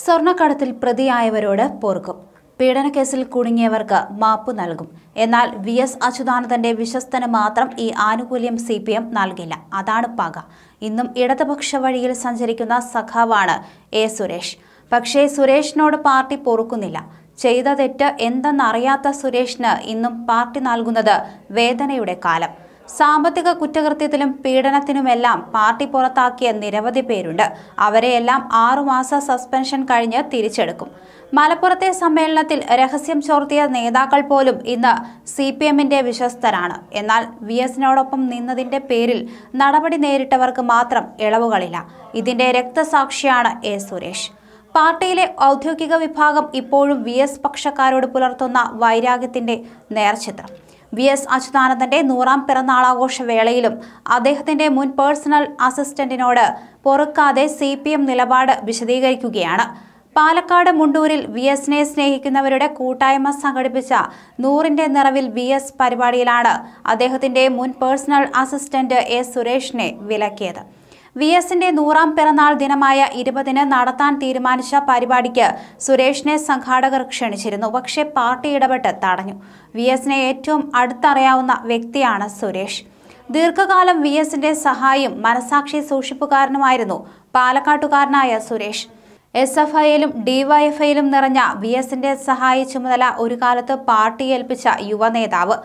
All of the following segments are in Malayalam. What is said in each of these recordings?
സ്വർണ്ണക്കടത്തിൽ പ്രതിയായവരോട് പൊറുക്കും പീഡനക്കേസിൽ കുടുങ്ങിയവർക്ക് മാപ്പ് നൽകും എന്നാൽ വി എസ് അച്യുതാനന്ദന്റെ വിശ്വസ്തന് മാത്രം ഈ ആനുകൂല്യം സി പി എം നൽകില്ല അതാണ് പക ഇന്നും ഇടതുപക്ഷ വഴിയിൽ സഞ്ചരിക്കുന്ന സഖാവാണ് എ സുരേഷ് പക്ഷേ സുരേഷിനോട് പാർട്ടി പൊറുക്കുന്നില്ല ചെയ്ത തെറ്റ് എന്തെന്നറിയാത്ത സുരേഷിന് ഇന്നും പാർട്ടി നൽകുന്നത് വേദനയുടെ കാലം സാമ്പത്തിക കുറ്റകൃത്യത്തിലും പീഡനത്തിനുമെല്ലാം പാർട്ടി പുറത്താക്കിയ നിരവധി പേരുണ്ട് അവരെയെല്ലാം ആറുമാസ സസ്പെൻഷൻ കഴിഞ്ഞ് തിരിച്ചെടുക്കും മലപ്പുറത്തെ സമ്മേളനത്തിൽ രഹസ്യം ചോർത്തിയ നേതാക്കൾ പോലും ഇന്ന് സി പി എമ്മിന്റെ വിശ്വസ്തരാണ് എന്നാൽ വി എസിനോടൊപ്പം നിന്നതിന്റെ പേരിൽ നടപടി നേരിട്ടവർക്ക് മാത്രം ഇളവുകളില്ല ഇതിന്റെ രക്തസാക്ഷിയാണ് എ സുരേഷ് പാർട്ടിയിലെ ഔദ്യോഗിക വിഭാഗം ഇപ്പോഴും വി എസ് പക്ഷക്കാരോട് പുലർത്തുന്ന വൈരാഗ്യത്തിന്റെ നേർചിത്രം വി എസ് അച്യുതാനന്ദന്റെ നൂറാം പിറന്നാളാഘോഷ വേളയിലും അദ്ദേഹത്തിന്റെ മുൻ പേഴ്സണൽ അസിസ്റ്റന്റിനോട് പൊറുക്കാതെ സി പി എം നിലപാട് വിശദീകരിക്കുകയാണ് പാലക്കാട് മുണ്ടൂരിൽ വി എസിനെ സ്നേഹിക്കുന്നവരുടെ കൂട്ടായ്മ സംഘടിപ്പിച്ച നൂറിന്റെ നിറവിൽ വി എസ് പരിപാടിയിലാണ് അദ്ദേഹത്തിന്റെ മുൻ പേഴ്സണൽ അസിസ്റ്റന്റ് എ സുരേഷിനെ വിലക്കിയത് വി എസിന്റെ നൂറാം പിറന്നാൾ ദിനമായ ഇരുപതിന് നടത്താൻ തീരുമാനിച്ച പരിപാടിക്ക് സുരേഷിനെ സംഘാടകർ ക്ഷണിച്ചിരുന്നു പക്ഷേ പാർട്ടി ഇടപെട്ട് തടഞ്ഞു വി എസിനെ ഏറ്റവും അടുത്തറിയാവുന്ന വ്യക്തിയാണ് സുരേഷ് ദീർഘകാലം വി എസിന്റെ സഹായിയും മനസാക്ഷി സൂക്ഷിപ്പുകാരനുമായിരുന്നു പാലക്കാട്ടുകാരനായ സുരേഷ് എസ് എഫ് ഐയിലും ഡിവൈഎഫ്ഐയിലും നിറഞ്ഞ വി എസിന്റെ സഹായ ചുമതല ഒരു കാലത്ത് പാർട്ടി ഏൽപ്പിച്ച യുവനേതാവ്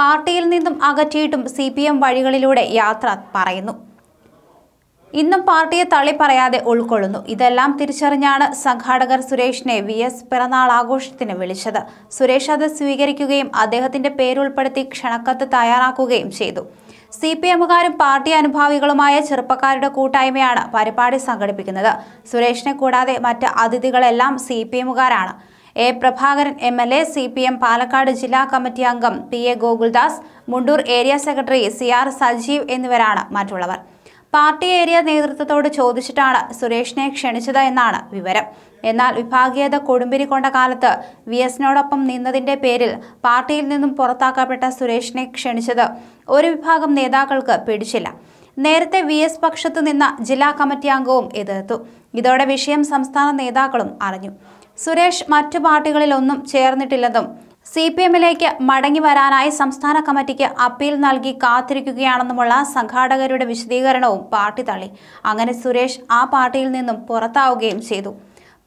പാർട്ടിയിൽ നിന്നും അകറ്റിയിട്ടും സി പി എം വഴികളിലൂടെ യാത്ര പറയുന്നു ഇന്നും പാർട്ടിയെ തള്ളിപ്പറയാതെ ഉൾക്കൊള്ളുന്നു ഇതെല്ലാം തിരിച്ചറിഞ്ഞാണ് സംഘാടകർ സുരേഷിനെ വി എസ് പിറന്നാൾ ആഘോഷത്തിന് വിളിച്ചത് സുരേഷ് അത് സ്വീകരിക്കുകയും അദ്ദേഹത്തിന്റെ പേരുൾപ്പെടുത്തി ക്ഷണക്കത്ത് തയ്യാറാക്കുകയും ചെയ്തു സി പി എമ്മുകാരും പാർട്ടി അനുഭാവികളുമായ ചെറുപ്പക്കാരുടെ കൂട്ടായ്മയാണ് പരിപാടി സംഘടിപ്പിക്കുന്നത് സുരേഷിനെ കൂടാതെ മറ്റ് അതിഥികളെല്ലാം സി പി എമ്മുകാരാണ് A Prabhakaran M L A C P M Palakkad ജില്ലാ കമ്മിറ്റി അംഗം P A Gokuldas Mundur area secretary C R Sajeev എന്നിവരാണ് മറ്റുള്ളവർ പാർട്ടി ഏരിയ നേതൃത്വത്തോട് ചോദിച്ചിട്ടാണ് സുരേഷിനെ ക്ഷണിച്ചത് എന്നാണ് വിവരം എന്നാൽ വിഭാഗീയത കൊടുമ്പിരി കൊണ്ട കാലത്ത് വി എസിനോടൊപ്പം നിന്നതിന്റെ പേരിൽ പാർട്ടിയിൽ നിന്നും പുറത്താക്കപ്പെട്ട സുരേഷിനെ ക്ഷണിച്ചത് ഒരു വിഭാഗം നേതാക്കൾക്ക് പിടിച്ചില്ല നേരത്തെ വി എസ് പക്ഷത്തു നിന്ന ജില്ലാ കമ്മിറ്റി അംഗവും എതിർത്തു ഇതോടെ വിഷയം സംസ്ഥാന നേതാക്കളും അറിഞ്ഞു സുരേഷ് മറ്റു പാർട്ടികളിലൊന്നും ചേർന്നിട്ടില്ലെന്നും സി പി എമ്മിലേക്ക് മടങ്ങി വരാനായി സംസ്ഥാന കമ്മിറ്റിക്ക് അപ്പീൽ നൽകി കാത്തിരിക്കുകയാണെന്നുമുള്ള സംഘാടകരുടെ വിശദീകരണവും പാർട്ടി തള്ളി അങ്ങനെ സുരേഷ് ആ പാർട്ടിയിൽ നിന്നും പുറത്താവുകയും ചെയ്തു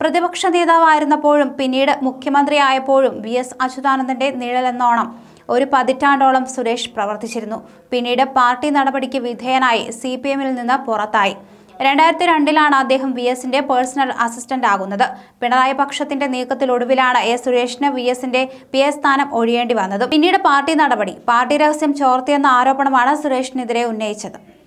പ്രതിപക്ഷ നേതാവായിരുന്നപ്പോഴും പിന്നീട് മുഖ്യമന്ത്രിയായപ്പോഴും വി എസ് അച്യുതാനന്ദന്റെ നിഴലെന്നോണം ഒരു പതിറ്റാണ്ടോളം സുരേഷ് പ്രവർത്തിച്ചിരുന്നു പിന്നീട് പാർട്ടി നടപടിക്ക് വിധേയനായി സി പി എമ്മിൽ നിന്ന് പുറത്തായി രണ്ടായിരത്തി രണ്ടിലാണ് അദ്ദേഹം വി എസിന്റെ പേഴ്സണൽ അസിസ്റ്റന്റ് ആകുന്നത് പിണറായി പക്ഷത്തിന്റെ നീക്കത്തിലൊടുവിലാണ് എ സുരേഷിന് വി എസിന്റെ പി എസ് സ്ഥാനം ഒഴിയേണ്ടി വന്നത് പിന്നീട് പാർട്ടി നടപടി പാർട്ടി രഹസ്യം ചോർത്തിയെന്ന ആരോപണമാണ് സുരേഷിനെതിരെ ഉന്നയിച്ചത്